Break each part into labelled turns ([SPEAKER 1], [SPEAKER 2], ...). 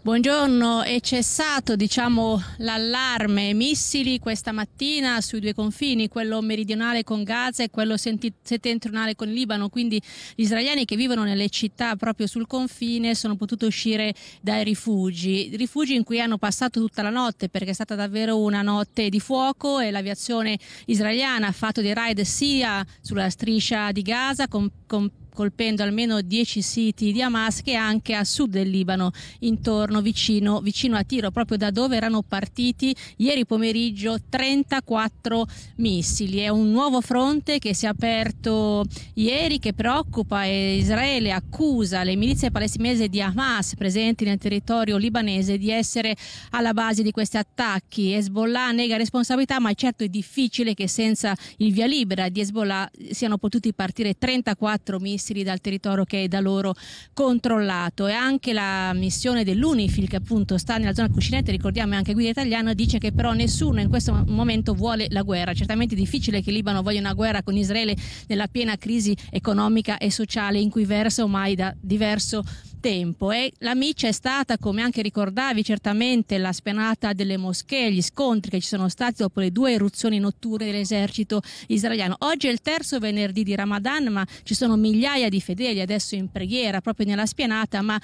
[SPEAKER 1] Buongiorno, è cessato diciamo, l'allarme missili questa mattina sui due confini, quello meridionale con Gaza e quello settentrionale con Libano, quindi gli israeliani che vivono nelle città proprio sul confine sono potuti uscire dai rifugi, rifugi in cui hanno passato tutta la notte perché è stata davvero una notte di fuoco e l'aviazione israeliana ha fatto dei raid sia sulla striscia di Gaza con, con colpendo almeno 10 siti di Hamas che anche a sud del Libano, intorno vicino, vicino a Tiro, proprio da dove erano partiti ieri pomeriggio 34 missili. È un nuovo fronte che si è aperto ieri che preoccupa e Israele accusa le milizie palestinesi di Hamas presenti nel territorio libanese di essere alla base di questi attacchi. Hezbollah nega responsabilità, ma certo è difficile che senza il via libera di Hezbollah siano potuti partire 34 missili estensili dal territorio che è da loro controllato e anche la missione dell'UNIFIL che appunto sta nella zona cucinette, ricordiamo è anche guida italiana, dice che però nessuno in questo momento vuole la guerra. Certamente è difficile che Libano voglia una guerra con Israele nella piena crisi economica e sociale in cui versa ormai da diverso tempo e eh. la miccia è stata, come anche ricordavi, certamente la spianata delle moschee, gli scontri che ci sono stati dopo le due eruzioni notturne dell'esercito israeliano. Oggi è il terzo venerdì di Ramadan, ma ci sono migliaia di fedeli adesso in preghiera proprio nella spianata, ma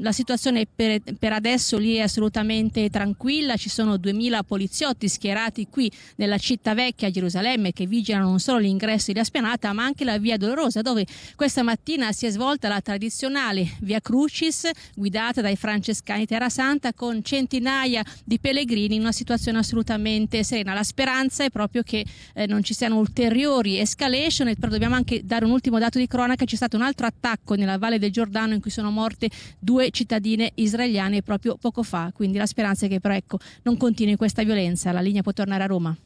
[SPEAKER 1] la situazione per, per, adesso lì è assolutamente tranquilla, ci sono 2000 poliziotti schierati qui nella città vecchia a Gerusalemme che vigilano non solo l'ingresso della spianata ma anche la via Dolorosa dove questa mattina si è svolta la tradizionale via Crucis guidata dai francescani Terra Santa con centinaia di pellegrini in una situazione assolutamente serena. La speranza è proprio che eh, non ci siano ulteriori escalation però dobbiamo anche dare un ultimo dato di cronaca, c'è stato un altro attacco nella Valle del Giordano in cui sono morte due due cittadine israeliane proprio poco fa, quindi la speranza è che però ecco, non continui questa violenza, la linea può tornare a Roma.